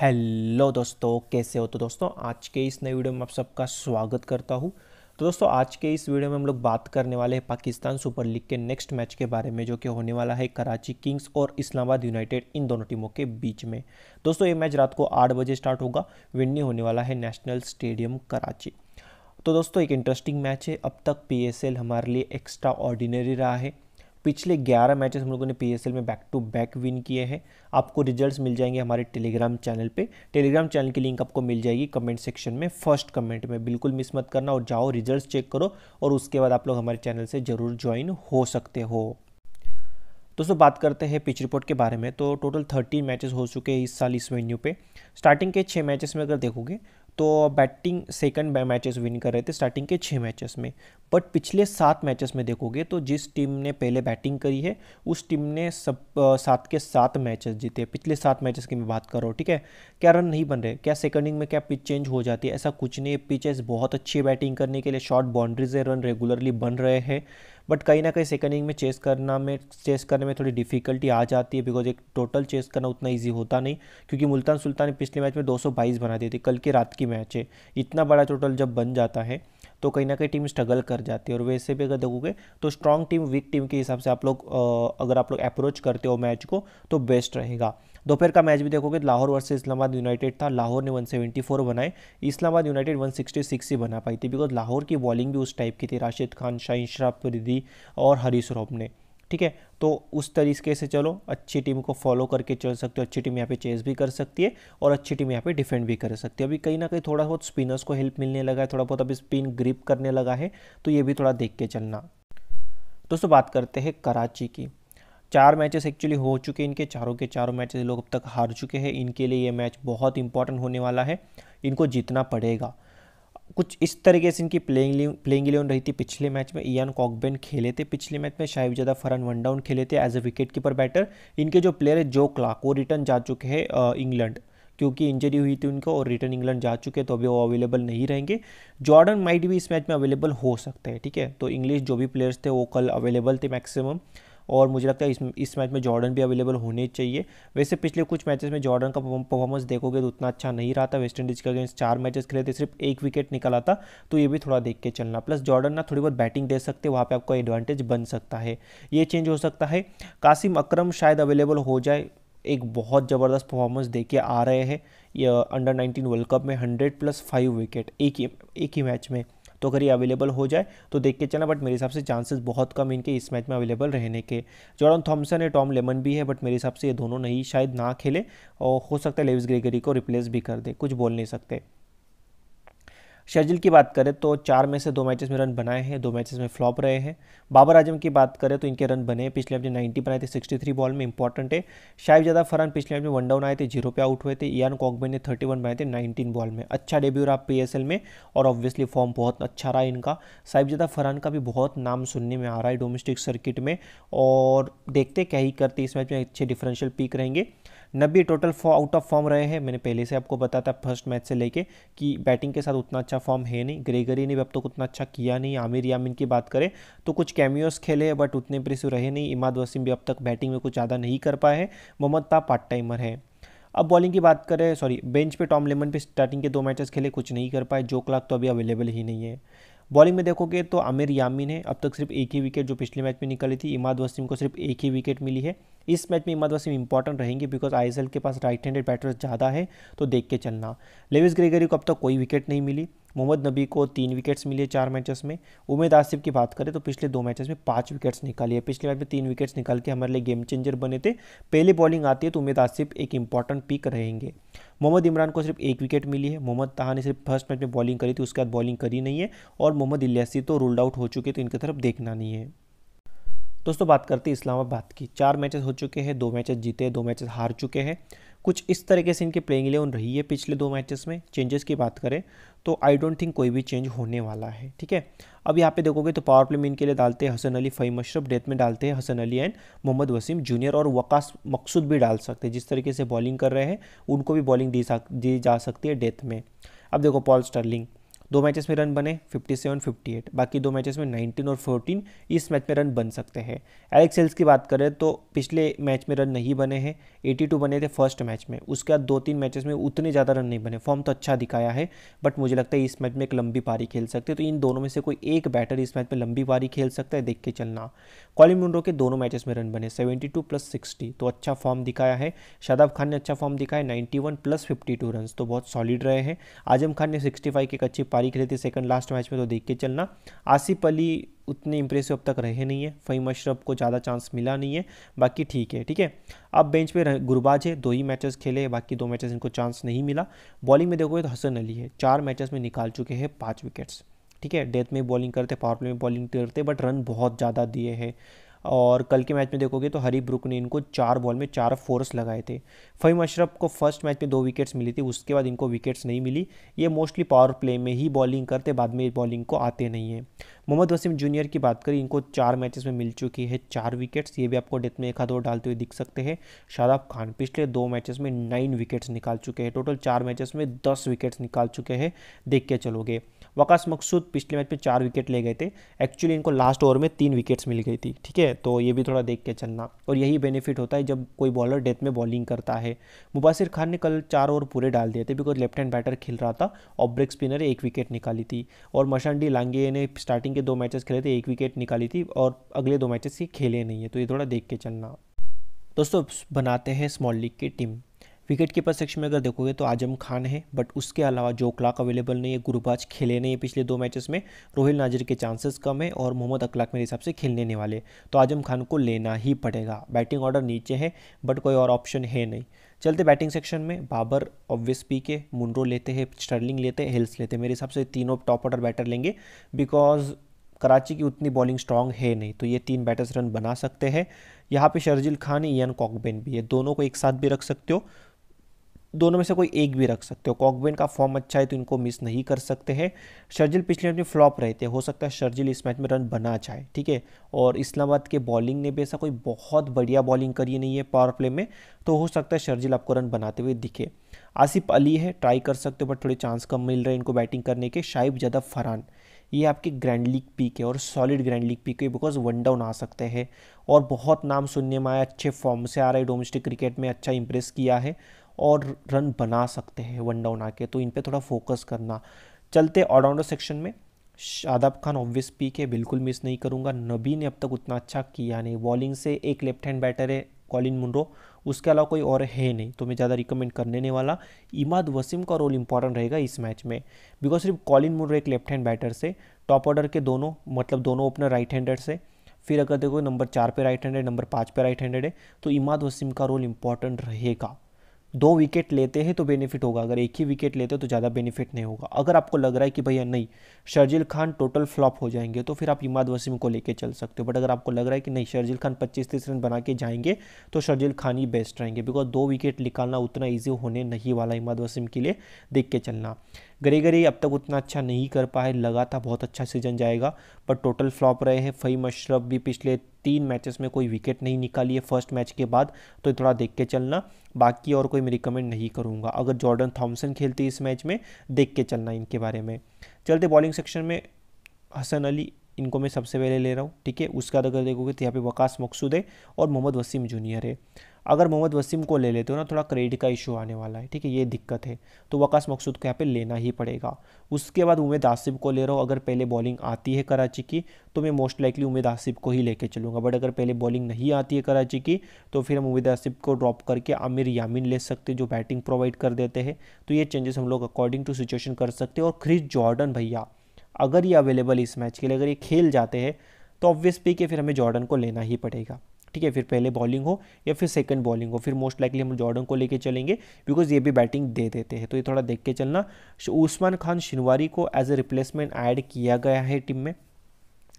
hello दोस्तों कैसे हो तो दोस्तों आज के इस नए वीडियो में आप सबका स्वागत करता हूँ तो दोस्तों आज के इस वीडियो में हम लोग बात करने वाले हैं पाकिस्तान सुपर लीग के नेक्स्ट मैच के बारे में जो कि होने वाला है कराची किंग्स और इस्लामाबाद यूनाइटेड इन दोनों टीमों के बीच में दोस्तों ये मैच रात को आठ बजे स्टार्ट होगा विन्नी होने वाला है नेशनल स्टेडियम कराची तो दोस्तों एक इंटरेस्टिंग मैच है अब तक पी हमारे लिए एक्स्ट्रा ऑर्डिनरी रहा है पिछले 11 मैचेस हम लोगों ने पीएसएल में बैक टू बैक विन किए हैं आपको रिजल्ट्स मिल जाएंगे हमारे टेलीग्राम चैनल पे टेलीग्राम चैनल की लिंक आपको मिल जाएगी कमेंट सेक्शन में फर्स्ट कमेंट में बिल्कुल मिस मत करना और जाओ रिजल्ट्स चेक करो और उसके बाद आप लोग हमारे चैनल से ज़रूर ज्वाइन हो सकते हो दोस्तों बात करते हैं पिच रिपोर्ट के बारे में तो टोटल थर्टीन मैचेस हो चुके हैं इस साल इस वेन्यू पे स्टार्टिंग के छः मैचेस में अगर देखोगे तो बैटिंग सेकंड मैचेस विन कर रहे थे स्टार्टिंग के छः मैचेस में बट पिछले सात मैचेस में देखोगे तो जिस टीम ने पहले बैटिंग करी है उस टीम ने सब सात के सात मैचेस जीते पिछले सात मैचेस की मैं बात कर रहा हूँ ठीक है क्या रन नहीं बन रहे क्या सेकंडिंग में क्या पिच चेंज हो जाती है ऐसा कुछ नहीं पिचेस बहुत अच्छी बैटिंग करने के लिए शॉर्ट बाउंड्रीज रन रेगुलरली बन रहे हैं बट कहीं ना कहीं सेकंड इनिंग में चेस करना में चेस करने में थोड़ी डिफिकल्टी आ जाती है बिकॉज एक टोटल चेस करना उतना ईजी होता नहीं क्योंकि मुल्तान सुल्तान ने पिछले मैच में 222 बना दी थी कल की रात की मैच है इतना बड़ा टोटल जब बन जाता है तो कहीं ना कहीं टीम स्ट्रगल कर जाती है और वैसे भी अगर देखोगे तो स्ट्रॉन्ग टीम वीक टीम के हिसाब से आप लोग अगर आप लोग अप्रोच करते हो मैच को तो बेस्ट रहेगा दोपहर का मैच भी देखोगे लाहौर वर्सेज इस्लामाबाद यूनाइटेड था लाहौर ने 174 बनाए इस्लामाबाद यूनाइटेड 166 ही बना पाई थी बिकॉज लाहौर की बॉलिंग भी उस टाइप की थी राशिद खान शाहिन शराफ रिदी और हरीश रॉप ने ठीक है तो उस तरीके से चलो अच्छी टीम को फॉलो करके चल सकते हो अच्छी टीम यहाँ पे चेस भी कर सकती है और अच्छी टीम यहाँ पे डिफेंड भी कर सकती है अभी कहीं ना कहीं थोड़ा बहुत स्पिनर्स को हेल्प मिलने लगा है थोड़ा बहुत अभी स्पिन ग्रिप करने लगा है तो ये भी थोड़ा देख के चलना दोस्तों बात करते हैं कराची की चार मैचेस एक्चुअली हो चुके हैं इनके चारों के चारों मैचेस लोग अब तक हार चुके हैं इनके लिए ये मैच बहुत इंपॉर्टेंट होने वाला है इनको जीतना पड़ेगा कुछ इस तरीके से इनकी प्लेइंग प्लेइंग इलेवन रही थी पिछले मैच में इयान कॉकबेन खेले थे पिछले मैच में शाहिब ज़्यादा फरन वन डाउन खेले थे as a wicket keeper batter इनके जो प्लेयर है जो क्लाक वो रिटर्न जा चुके हैं इंग्लैंड क्योंकि इंजरी हुई थी उनको और रिटर्न इंग्लैंड जा चुके हैं तो अभी वो अवेलेबल नहीं रहेंगे जॉर्डन माइट भी इस मैच में अवेलेबल हो सकते हैं ठीक है तो इंग्लिश जो भी प्लेयर्स थे वो कल अवेलेबल थे मैक्सिमम और मुझे लगता है इस इस मैच में जॉर्डन भी अवेलेबल होने चाहिए वैसे पिछले कुछ मैचेस में जॉर्डन का परफॉर्मेंस देखोगे तो उतना अच्छा नहीं रहा था वेस्ट इंडीज़ के अगेंस्ट चार मैचेस खेले थे सिर्फ एक विकेट निकला था तो ये भी थोड़ा देख के चलना प्लस जॉर्डन ना थोड़ी बहुत बैटिंग दे सकते वहाँ पर आपको एडवांटेज बन सकता है ये चेंज हो सकता है कासिम अक्रम शायद अवेलेबल हो जाए एक बहुत ज़बरदस्त परफॉर्मेंस दे के आ रहे हैं अंडर 19 वर्ल्ड कप में 100 प्लस फाइव विकेट एक ही एक ही मैच में तो अगर ये अवेलेबल हो जाए तो देख के चलना बट मेरे हिसाब से चांसेस बहुत कम इनके इस मैच में अवेलेबल रहने के जॉर्डन थॉमसन है टॉम लेमन भी है बट मेरे हिसाब से ये दोनों नहीं शायद ना खेले और हो सकता है लेविस ग्रेगरी को रिप्लेस भी कर दे कुछ बोल नहीं सकते शर्जिल की बात करें तो चार में से दो मैचेस में रन बनाए हैं दो मैचेस में फ्लॉप रहे हैं बाबर आजम की बात करें तो इनके रन बने हैं पिछले मैच में 90 बनाए थे 63 बॉल में इंपॉर्टेंट है ज्यादा फरान पिछले मैच में वन डाउन आए थे जीरो पे आउट हुए थे ईयान कॉकबेन ने थर्टी बनाए थे नाइनटीन बॉल में अच्छा डेब्यू रहा पी में और ऑब्वियसली फॉर्म बहुत अच्छा रहा इनका साहिब ज्यादा फरान का भी बहुत नाम सुनने में आ रहा है डोमेस्टिक सर्किट में और देखते क्या ही करते इस मैच में अच्छे डिफरेंशियल पीक रहेंगे नब्बे टोटल आउट ऑफ फॉर्म रहे हैं मैंने पहले से आपको बताया था फर्स्ट मैच से लेके कि बैटिंग के साथ उतना अच्छा फॉर्म है नहीं ग्रेगरी ने भी अब तक तो उतना अच्छा किया नहीं आमिर यामिन की बात करें तो कुछ कैमियोस खेले बट उतने इम्प्रेसिव रहे नहीं इमाद वसीम भी अब तक बैटिंग में कुछ ज़्यादा नहीं कर पाए हैं मोहम्मद ताप पार्ट टाइमर है अब बॉलिंग की बात करें सॉरी बेंच पर टॉम लेमन भी स्टार्टिंग के दो मैचेस खेले कुछ नहीं कर पाए जो क्लाक तो अभी अवेलेबल ही नहीं है बॉलिंग में देखोगे तो आमिर यामिन है अब तक सिर्फ एक ही विकेट जो पिछले मैच में निकली थी इमाद वसीम को सिर्फ एक ही विकेट मिली है इस मैच में इमाद वसीम इंपॉर्टेंट रहेंगे बिकॉज आई के पास राइट हैंडेड बैटर्स ज़्यादा है तो देख के चलना लेविस ग्रेगरी को अब तक कोई विकेट नहीं मिली मोहम्मद नबी को तीन विकेट्स मिले चार मैचेस में उमेद आसिफ की बात करें तो पिछले दो मैचेस में पाँच विकेट्स निकाली है पिछले मैच में तीन विकेट्स निकाल के हमारे लिए गेम चेंजर बने थे पहले बॉलिंग आती है तो उमेद आसिफ एक इंपॉर्टेंट पिक रहेंगे मोहम्मद इमरान को सिर्फ एक विकेट मिली है मोहम्मद तहा ने सिर्फ फर्स्ट मैच में बॉलिंग करी थी उसके बाद बॉलिंग करी नहीं है और मोहम्मद इलियासी तो रूल्ड आउट हो चुके तो इनकी तरफ देखना नहीं है दोस्तों बात करते हैं इस्लामाबाद की चार मैचेस हो चुके हैं दो मैचेस जीते दो मैचेस हार चुके हैं कुछ इस तरीके से इनके प्लेइंग इलेवन रही है पिछले दो मैचेस में चेंजेस की बात करें तो आई डोंट थिंक कोई भी चेंज होने वाला है ठीक है अब यहाँ पे देखोगे तो पावर प्ले में इनके लिए डालते हैं हसन अली फ़ई मशरफ डेथ में डालते हैं हसन अली एंड मोहम्मद वसीम जूनियर और वकास मकसूद भी डाल सकते हैं जिस तरीके से बॉलिंग कर रहे हैं उनको भी बॉलिंग दी, दी जा सकती है डेथ में अब देखो पॉल स्टर्लिंग दो मैचेस में रन बने 57 58 बाकी दो मैचेस में 19 और 14 इस मैच में रन बन सकते हैं एलेक्स हेल्स की बात करें तो पिछले मैच में रन नहीं बने हैं 82 बने थे फर्स्ट मैच में उसके बाद दो तीन मैचेस में उतने ज़्यादा रन नहीं बने फॉर्म तो अच्छा दिखाया है बट मुझे लगता है इस मैच में एक लंबी पारी खेल सकते तो इन दोनों में से कोई एक बैटर इस मैच में लंबी पारी खेल सकता है देख के चलना कॉलिन मुंडो के दोनों मैचेस में रन बने सेवेंटी प्लस सिक्सटी तो अच्छा फॉर्म दिखाया है शादाब खान ने अच्छा फॉर्म दिखाया नाइन्टी प्लस फिफ्टी रन तो बहुत सॉलिड रहे हैं आजम खान ने सिक्सटी की एक अच्छी पारी खेले थे सेकंड लास्ट मैच में तो देख के चलना आसिफ अली उतने इंप्रेसिव अब तक रहे नहीं है फ़हीम अशरफ को ज़्यादा चांस मिला नहीं है बाकी ठीक है ठीक है अब बेंच पे गुरबाज है दो ही मैचेस खेले बाकी दो मैचेस इनको चांस नहीं मिला बॉलिंग में देखोगे तो हसन अली है चार मैचेस में निकाल चुके हैं पाँच विकेट्स ठीक है डेथ में बॉलिंग करते पावर प्ले में बॉलिंग करते बट रन बहुत ज़्यादा दिए हैं और कल के मैच में देखोगे तो हरी ब्रुक ने इनको चार बॉल में चार फोर्स लगाए थे फहीम अशरफ को फर्स्ट मैच में दो विकेट्स मिली थी उसके बाद इनको विकेट्स नहीं मिली ये मोस्टली पावर प्ले में ही बॉलिंग करते बाद में बॉलिंग को आते नहीं है मोहम्मद वसीम जूनियर की बात करें इनको चार मैचेस में मिल चुकी है चार विकेट्स ये भी आपको डेथ में एक हाथ और डालते हुए दिख सकते हैं शादाब खान पिछले दो मैचेस में नाइन विकेट्स निकाल चुके हैं टोटल चार मैचेस में दस विकेट्स निकाल चुके हैं देख के चलोगे वकास मकसूद पिछले मैच में चार विकेट ले गए थे एक्चुअली इनको लास्ट ओवर में तीन विकेट्स मिल गई थी ठीक है है तो ये भी थोड़ा देख के चलना और यही बेनिफिट होता है जब कोई बॉलर डेथ में बॉलिंग करता है मुबासिर खान ने कल चार ओवर पूरे डाल दिए थे बिकॉज लेफ्ट हैंड बैटर खेल रहा था और ब्रेक स्पिनर एक विकेट निकाली थी और मशांडी लांगे ने स्टार्टिंग के दो मैचेस खेले थे एक विकेट निकाली थी और अगले दो मैचेस ये खेले नहीं है तो ये थोड़ा देख के चलना दोस्तों बनाते हैं स्मॉल लीग की टीम विकेट कीपर सेक्शन में अगर देखोगे तो आजम खान है बट उसके अलावा जो क्लाक अवेलेबल नहीं है गुरुबाज खेले नहीं है पिछले दो मैचेस में रोहिल नाजर के चांसेस कम है और मोहम्मद अखलाक मेरे हिसाब से खेलने नहीं वाले तो आजम खान को लेना ही पड़ेगा बैटिंग ऑर्डर नीचे है बट कोई और ऑप्शन है नहीं चलते बैटिंग सेक्शन में बाबर ऑब्वियस पी के मुंड्रो लेते हैं स्टर्लिंग लेते हैं हिल्स लेते हैं मेरे हिसाब से तीनों टॉप ऑर्डर बैटर लेंगे बिकॉज कराची की उतनी बॉलिंग स्ट्रांग है नहीं तो ये तीन बैटर्स रन बना सकते हैं यहाँ पे शर्जिल खान इयान कॉकबेन भी है दोनों को एक साथ भी रख सकते हो दोनों में से कोई एक भी रख सकते हो कॉकबेन का फॉर्म अच्छा है तो इनको मिस नहीं कर सकते हैं शर्जिल पिछले मैच में फ्लॉप रहे थे हो सकता है शर्जिल इस मैच में रन बना चाहे ठीक है और इस्लामाबाद के बॉलिंग ने भी ऐसा कोई बहुत बढ़िया बॉलिंग करी नहीं है पावर प्ले में तो हो सकता है शर्जिल आपको रन बनाते हुए दिखे आसिफ अली है ट्राई कर सकते हो बट थोड़े चांस कम मिल रहे हैं इनको बैटिंग करने के शाइब ज़्यादा फरहान ये आपकी ग्रैंड लीग पीक है और सॉलिड ग्रैंड लीग पीक है बिकॉज वन डाउन आ सकते हैं और बहुत नाम सुनने में आया अच्छे फॉर्म से आ रहे डोमेस्टिक क्रिकेट में अच्छा इंप्रेस किया है और रन बना सकते हैं वन डाउन आके तो इन पर थोड़ा फोकस करना चलते ऑलराउंडर सेक्शन में शादाब खान ऑब्वियस पीक है बिल्कुल मिस नहीं करूंगा नबी ने अब तक उतना अच्छा किया नहीं बॉलिंग से एक लेफ्ट हैंड बैटर है कॉलिन मुनरो उसके अलावा कोई और है नहीं तो मैं ज़्यादा रिकमेंड करने नहीं वाला इमाद वसीम का रोल इंपॉर्टेंट रहेगा इस मैच में बिकॉज सिर्फ कॉलिन मुनरो एक लेफ्ट हैंड बैटर से टॉप ऑर्डर के दोनों मतलब दोनों ओपनर राइट हैंडेड से फिर अगर देखो नंबर चार पे राइट हैंडेड नंबर पाँच पे राइट हैंडेड है तो इमाद वसीम का रोल इंपॉर्टेंट रहेगा दो विकेट लेते हैं तो बेनिफिट होगा अगर एक ही विकेट लेते हैं तो ज़्यादा बेनिफिट नहीं होगा अगर आपको लग रहा है कि भैया नहीं शर्जिल खान टोटल फ्लॉप हो जाएंगे तो फिर आप इमाद वसीम को लेके चल सकते हो बट अगर आपको लग रहा है कि नहीं शर्जिल खान 25 तीस रन बना के जाएंगे तो शर्जिल खान ही बेस्ट रहेंगे बिकॉज दो विकेट निकालना उतना ईजी होने नहीं वाला इमाद वसीम के लिए देख के चलना गरी गरी अब तक उतना अच्छा नहीं कर पाए लगा था बहुत अच्छा सीजन जाएगा पर टोटल फ्लॉप रहे हैं फ़ई मशरफ भी पिछले तीन मैचेस में कोई विकेट नहीं निकाली है फर्स्ट मैच के बाद तो थोड़ा देख के चलना बाकी और कोई मैं रिकमेंड नहीं करूँगा अगर जॉर्डन थॉम्सन खेलते इस मैच में देख के चलना इनके बारे में चलते बॉलिंग सेक्शन में हसन अली इनको मैं सबसे पहले ले रहा हूँ ठीक है उसके बाद अगर देखोगे तो यहाँ पे वकास मकसूद है और मोहम्मद वसीम जूनियर है अगर मोहम्मद वसीम को ले लेते हो ना थोड़ा क्रेडिट का इशू आने वाला है ठीक है ये दिक्कत है तो वकास मकसूद को यहाँ पे लेना ही पड़ेगा उसके बाद उमेद आसिफ को ले रहा हूँ अगर पहले बॉलिंग आती है कराची की तो मैं मोस्ट लाइकली उमेद आसिफ को ही लेके चलूँगा बट अगर पहले बॉलिंग नहीं आती है कराची की तो फिर हम उमेद आसिफ को ड्रॉप करके आमिर यामिन ले सकते जो बैटिंग प्रोवाइड कर देते हैं तो ये चेंजेस हम लोग अकॉर्डिंग टू सिचुएशन कर सकते हैं और क्रिस जॉर्डन भैया अगर ये अवेलेबल इस मैच के लिए अगर ये खेल जाते हैं तो ऑब्वियस भी कि फिर हमें जॉर्डन को लेना ही पड़ेगा ठीक है फिर पहले बॉलिंग हो या फिर सेकंड बॉलिंग हो फिर मोस्ट लाइकली हम जॉर्डन को लेके चलेंगे बिकॉज ये भी बैटिंग दे देते हैं तो ये थोड़ा देख के चलना उस्मान खान शिनवारी को एज ए रिप्लेसमेंट ऐड किया गया है टीम में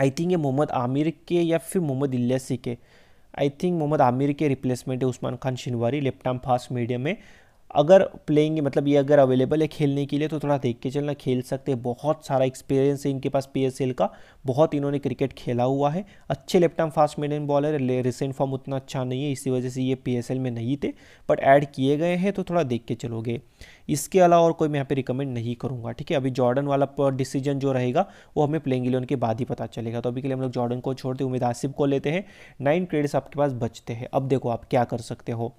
आई थिंक ये मोहम्मद आमिर के या फिर मोहम्मद इलियासी के आई थिंक मोहम्मद आमिर के रिप्लेसमेंट है Usman Khan Shinwari left arm fast medium में अगर प्लेइंग मतलब ये अगर अवेलेबल है खेलने के लिए तो थोड़ा देख के चलना खेल सकते हैं बहुत सारा एक्सपीरियंस है इनके पास पी का बहुत इन्होंने क्रिकेट खेला हुआ है अच्छे left arm fast medium bowler recent form उतना अच्छा नहीं है इसी वजह से ये पी में नहीं थे बट ऐड किए गए हैं तो थोड़ा देख के चलोगे इसके अलावा और कोई मैं यहाँ पे रिकमेंड नहीं करूँगा ठीक है अभी जॉर्डन वाला डिसीजन जो रहेगा वो हमें प्लेइंग इलेवन के बाद ही पता चलेगा तो अभी के लिए हम लोग जॉर्डन को छोड़ते उम्मीद आसिफ को लेते हैं नाइन क्रेडिट्स आपके पास बचते हैं अब देखो आप क्या कर सकते हो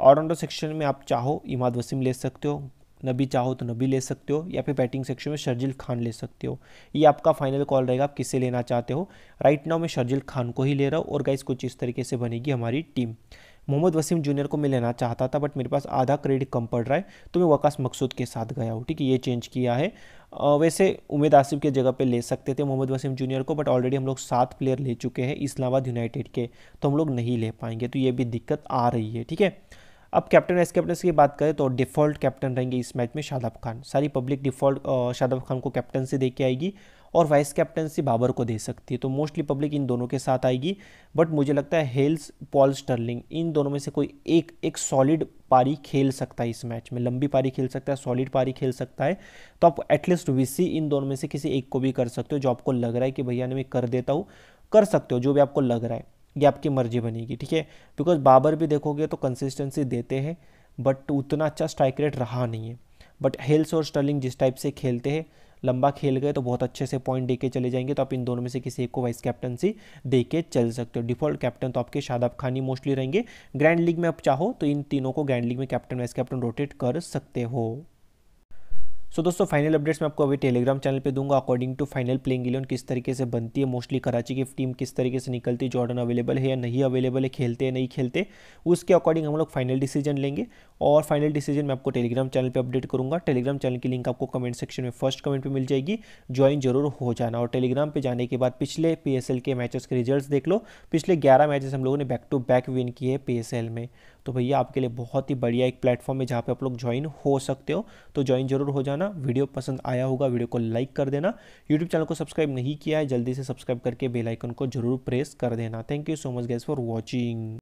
ऑलराउंडर सेक्शन में आप चाहो इमाद वसीम ले सकते हो नबी चाहो तो नबी ले सकते हो या फिर बैटिंग सेक्शन में शर्जिल खान ले सकते हो ये आपका फाइनल कॉल रहेगा आप किसे लेना चाहते हो राइट नाउ मैं शर्जिल खान को ही ले रहा हूँ और गाइस कुछ इस तरीके से बनेगी हमारी टीम मोहम्मद वसीम जूनियर को मैं लेना चाहता था बट मेरे पास आधा क्रेडिट कम पड़ रहा है तो मैं वकास मकसूद के साथ गया हूँ ठीक है ये चेंज किया है वैसे उमेद आसिफ के जगह पे ले सकते थे मोहम्मद वसीम जूनियर को बट ऑलरेडी हम लोग सात प्लेयर ले चुके हैं इस्लामाबाद यूनाइटेड के तो हम लोग नहीं ले पाएंगे तो ये भी दिक्कत आ रही है ठीक है अब कैप्टन वाइस कैप्टन की बात करें तो डिफ़ॉल्ट कैप्टन रहेंगे इस मैच में शादाब खान सारी पब्लिक डिफ़ॉल्ट शादाब खान को कैप्टनसी दे के आएगी और वाइस कैप्टनसी बाबर को दे सकती है तो मोस्टली पब्लिक इन दोनों के साथ आएगी बट मुझे लगता है हेल्स पॉल स्टर्लिंग इन दोनों में से कोई एक एक सॉलिड पारी खेल सकता है इस मैच में लंबी पारी खेल सकता है सॉलिड पारी खेल सकता है तो आप एटलीस्ट वीसी इन दोनों में से किसी एक को भी कर सकते हो जो आपको लग रहा है कि भैया ने मैं कर देता हूँ कर सकते हो जो भी आपको लग रहा है ये आपकी मर्जी बनेगी ठीक है बिकॉज बाबर भी देखोगे तो कंसिस्टेंसी देते हैं बट उतना अच्छा स्ट्राइक रेट रहा नहीं है बट हेल्स और स्टर्लिंग जिस टाइप से खेलते हैं लंबा खेल गए तो बहुत अच्छे से पॉइंट देके चले जाएंगे तो आप इन दोनों में से किसी एक को वाइस कैप्टनसी दे के चल सकते हो डिफॉल्ट कैप्टन तो आपके शादाब खान ही मोस्टली रहेंगे ग्रैंड लीग में आप चाहो तो इन तीनों को ग्रैंड लीग में कैप्टन वाइस कैप्टन रोटेट कर सकते हो सो दोस्तों फाइनल अपडेट्स मैं आपको अभी टेलीग्राम चैनल पे दूंगा according to final playing eleven किस तरीके से बनती है मोस्टली कराची की टीम किस तरीके से निकलती है जॉर्डन अवेलेबल है या नहीं अवेलेबल है खेलते हैं नहीं खेलते उसके अकॉर्डिंग हम लोग फाइनल डिसीजन लेंगे और फाइनल डिसीजन मैं आपको टेलीग्राम चैनल पर अपडेट करूँगा टेलीग्राम चैनल की लिंक आपको कमेंट सेक्शन में फर्स्ट कमेंट पर मिल जाएगी ज्वाइन जरूर हो जाना और टेलीग्राम पर जाने के बाद पिछले पी के मैचेस के रिजल्ट देख लो पिछले ग्यारह मैचेस हम लोगों ने बैक टू बैक विन किए पी में तो भैया आपके लिए बहुत ही बढ़िया एक प्लेटफॉर्म है जहाँ पे आप लोग ज्वाइन हो सकते हो तो ज्वाइन जरूर हो जाना वीडियो पसंद आया होगा वीडियो को लाइक कर देना यूट्यूब चैनल को सब्सक्राइब नहीं किया है जल्दी से सब्सक्राइब करके बेलाइकन को जरूर प्रेस कर देना thank you so much guys for watching